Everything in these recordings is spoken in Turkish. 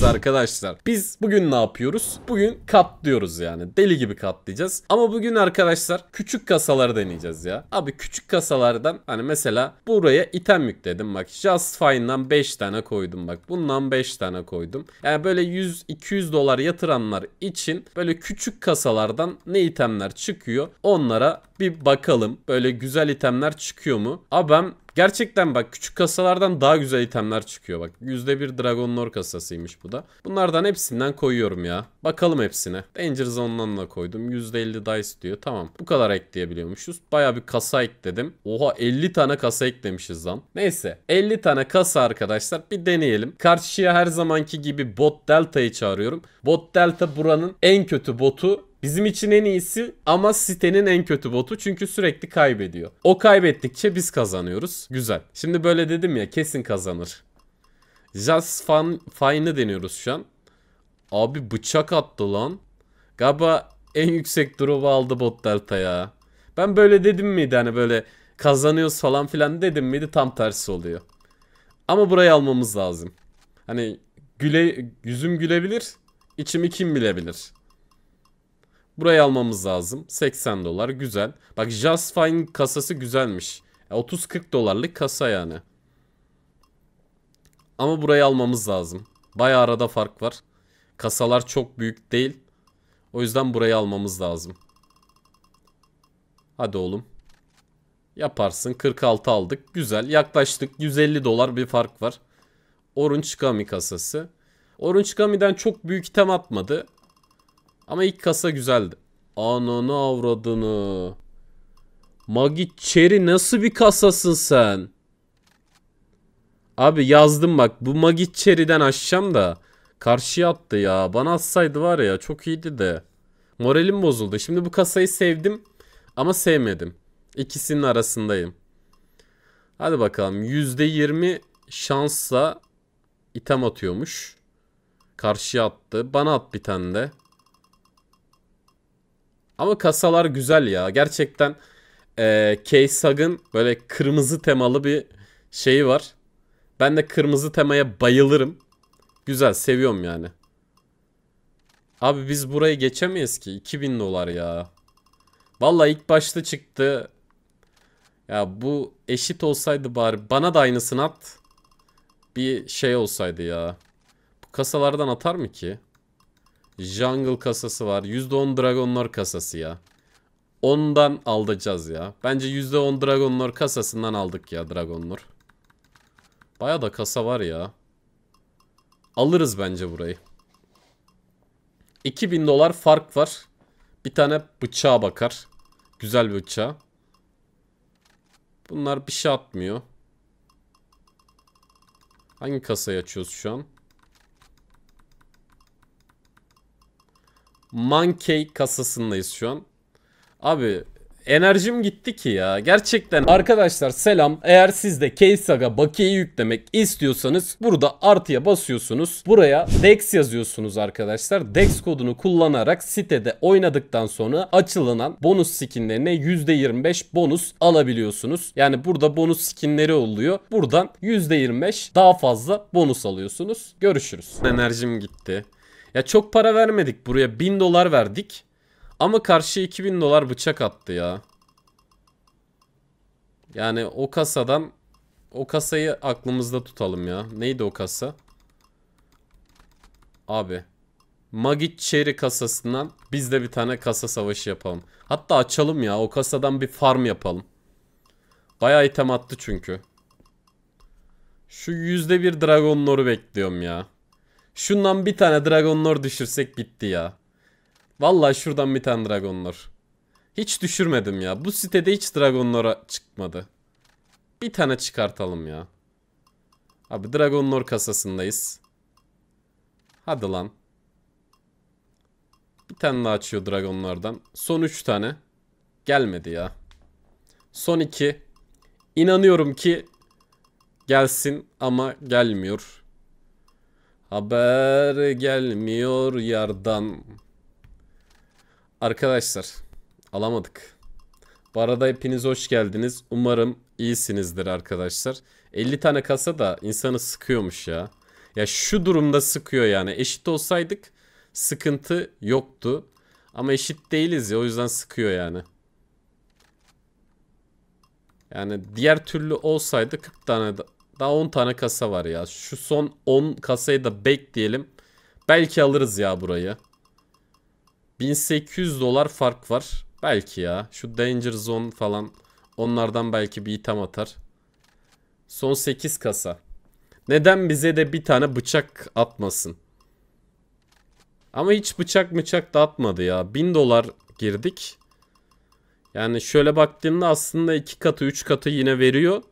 değiliz arkadaşlar. Biz bugün ne yapıyoruz? Bugün katlıyoruz yani. Deli gibi katlayacağız. Ama bugün arkadaşlar küçük kasaları deneyeceğiz ya. Abi küçük kasalardan hani mesela buraya item yükledim bak. Just Fine'dan 5 tane koydum bak. Bundan 5 tane koydum. Yani böyle 100-200 dolar yatıranlar için böyle küçük kasalardan ne itemler çıkıyor onlara bir bakalım. Böyle güzel itemler çıkıyor mu? Abi ben Gerçekten bak küçük kasalardan daha güzel itemler çıkıyor bak. %1 Dragon Lore kasasıymış bu da. Bunlardan hepsinden koyuyorum ya. Bakalım hepsine. Danger Zone'dan da koydum. %50 dice diyor. Tamam. Bu kadar ekleyebiliyormuşuz. Baya bir kasa ekledim. Oha 50 tane kasa eklemişiz lan. Neyse. 50 tane kasa arkadaşlar. Bir deneyelim. Karşıya her zamanki gibi bot delta'yı çağırıyorum. Bot delta buranın en kötü botu Bizim için en iyisi ama sitenin en kötü botu çünkü sürekli kaybediyor. O kaybettikçe biz kazanıyoruz. Güzel. Şimdi böyle dedim ya kesin kazanır. Just fun, fine'ı deniyoruz şu an. Abi bıçak attı lan. Galiba en yüksek drop'u aldı bot delta ya. Ben böyle dedim miydi hani böyle kazanıyoruz falan filan dedim miydi tam tersi oluyor. Ama burayı almamız lazım. Hani güle, yüzüm gülebilir, içimi kim bilebilir. Burayı almamız lazım. 80 dolar güzel. Bak Just Fine kasası güzelmiş. 30-40 e, dolarlık kasa yani. Ama burayı almamız lazım. Baya arada fark var. Kasalar çok büyük değil. O yüzden burayı almamız lazım. Hadi oğlum. Yaparsın. 46 aldık. Güzel. Yaklaştık. 150 dolar bir fark var. Orunç Kami kasası. Orunç Kami'den çok büyük item atmadı. Ama ilk kasa güzeldi. Ananı avradını. Magi Cherry nasıl bir kasasın sen? Abi yazdım bak. Bu Magi Cherry'den aşacağım da. Karşıya attı ya. Bana atsaydı var ya çok iyiydi de. Moralim bozuldu. Şimdi bu kasayı sevdim ama sevmedim. İkisinin arasındayım. Hadi bakalım. %20 şansla item atıyormuş. Karşıya attı. Bana at bir tane de. Ama kasalar güzel ya. Gerçekten e, K-Sag'ın böyle kırmızı temalı bir şeyi var. Ben de kırmızı temaya bayılırım. Güzel seviyorum yani. Abi biz burayı geçemeyiz ki. 2000 dolar ya. Vallahi ilk başta çıktı. Ya bu eşit olsaydı bari. Bana da aynısını at. Bir şey olsaydı ya. Bu kasalardan atar mı ki? Jungle kasası var. %10 dragonlar kasası ya. Ondan alacağız ya. Bence %10 dragonlar kasasından aldık ya dragonlar Baya da kasa var ya. Alırız bence burayı. 2000 dolar fark var. Bir tane bıçağa bakar. Güzel bir bıçağa. Bunlar bir şey atmıyor. Hangi kasayı açıyoruz şu an? Monkey kasasındayız şu an. Abi enerjim gitti ki ya. Gerçekten arkadaşlar selam. Eğer siz de Keysaga bakiyeyi yüklemek istiyorsanız burada artıya basıyorsunuz. Buraya DEX yazıyorsunuz arkadaşlar. DEX kodunu kullanarak sitede oynadıktan sonra açılan bonus skinlerine %25 bonus alabiliyorsunuz. Yani burada bonus skinleri oluyor. Buradan %25 daha fazla bonus alıyorsunuz. Görüşürüz. Enerjim gitti. Ya çok para vermedik buraya. 1000 dolar verdik. Ama karşıya 2000 dolar bıçak attı ya. Yani o kasadan o kasayı aklımızda tutalım ya. Neydi o kasa? Abi. Magic Cherry kasasından biz de bir tane kasa savaşı yapalım. Hatta açalım ya. O kasadan bir farm yapalım. Bayağı item attı çünkü. Şu %1 Dragon Lord'u bekliyorum ya. Şundan bir tane dragonlor düşürsek bitti ya. Vallahi şuradan bir tane dragonlor. Hiç düşürmedim ya. Bu sitede hiç dragonlora çıkmadı. Bir tane çıkartalım ya. Abi dragonlor kasasındayız. Hadi lan. Bir tane daha açıyor Dragon Son 3 tane. Gelmedi ya. Son 2. İnanıyorum ki gelsin ama gelmiyor. Haber gelmiyor yardan. Arkadaşlar alamadık. Bu arada hepiniz hoş geldiniz. Umarım iyisinizdir arkadaşlar. 50 tane kasa da insanı sıkıyormuş ya. Ya şu durumda sıkıyor yani. Eşit olsaydık sıkıntı yoktu. Ama eşit değiliz ya o yüzden sıkıyor yani. Yani diğer türlü olsaydı 40 tane daha 10 tane kasa var ya. Şu son 10 kasayı da bekleyelim. Belki alırız ya burayı. 1800 dolar fark var. Belki ya. Şu Danger Zone falan. Onlardan belki bir item atar. Son 8 kasa. Neden bize de bir tane bıçak atmasın? Ama hiç bıçak bıçak da atmadı ya. 1000 dolar girdik. Yani şöyle baktığımda aslında 2 katı 3 katı yine veriyor.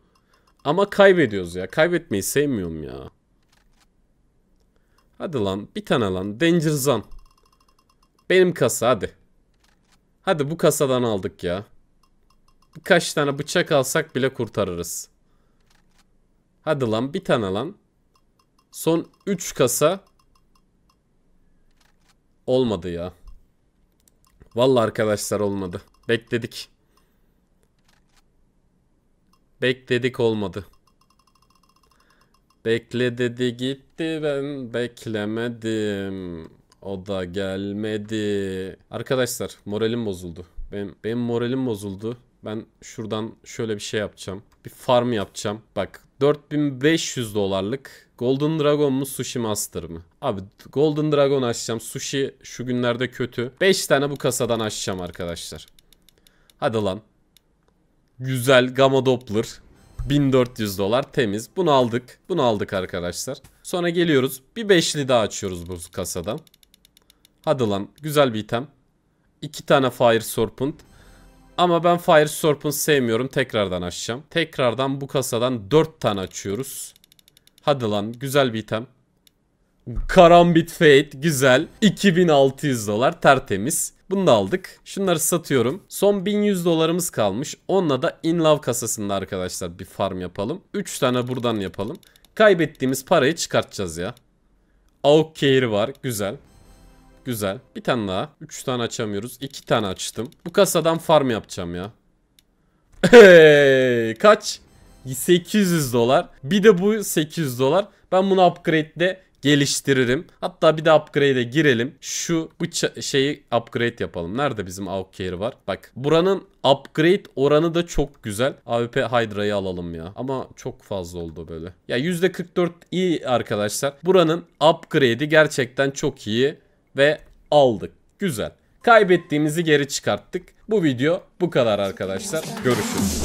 Ama kaybediyoruz ya. Kaybetmeyi sevmiyorum ya. Hadi lan bir tane lan. Danger Zan. Benim kasa hadi. Hadi bu kasadan aldık ya. Birkaç tane bıçak alsak bile kurtarırız. Hadi lan bir tane lan. Son 3 kasa. Olmadı ya. Vallahi arkadaşlar olmadı. Bekledik. Bekledik olmadı. Bekle dedi gitti ben beklemedim. O da gelmedi. Arkadaşlar moralim bozuldu. Benim, benim moralim bozuldu. Ben şuradan şöyle bir şey yapacağım. Bir farm yapacağım. Bak 4500 dolarlık Golden Dragon mu Sushi Master mı? Abi Golden Dragon açacağım. Sushi şu günlerde kötü. 5 tane bu kasadan açacağım arkadaşlar. Hadi lan. Güzel Gamma Doppler. 1400 dolar temiz. Bunu aldık. Bunu aldık arkadaşlar. Sonra geliyoruz. Bir beşli daha açıyoruz bu kasadan. Hadi lan. Güzel bir item. iki tane Fire Serpent. Ama ben Fire Serpent sevmiyorum. Tekrardan açacağım. Tekrardan bu kasadan dört tane açıyoruz. Hadi lan. Güzel bir item. Karambit Fate güzel. 2600 dolar tertemiz. Bunu da aldık. Şunları satıyorum. Son 1100 dolarımız kalmış. Onunla da in love kasasında arkadaşlar bir farm yapalım. 3 tane buradan yapalım. Kaybettiğimiz parayı çıkartacağız ya. Auk Care var. Güzel. Güzel. Bir tane daha. 3 tane açamıyoruz. 2 tane açtım. Bu kasadan farm yapacağım ya. Hey, kaç? 800 dolar. Bir de bu 800 dolar. Ben bunu upgrade'de geliştiririm. Hatta bir de upgrade'e girelim. Şu bu şeyi upgrade yapalım. Nerede bizim Outcare var? Bak buranın upgrade oranı da çok güzel. AWP Hydra'yı alalım ya. Ama çok fazla oldu böyle. Ya %44 iyi arkadaşlar. Buranın upgrade'i gerçekten çok iyi ve aldık. Güzel. Kaybettiğimizi geri çıkarttık. Bu video bu kadar arkadaşlar. Görüşürüz.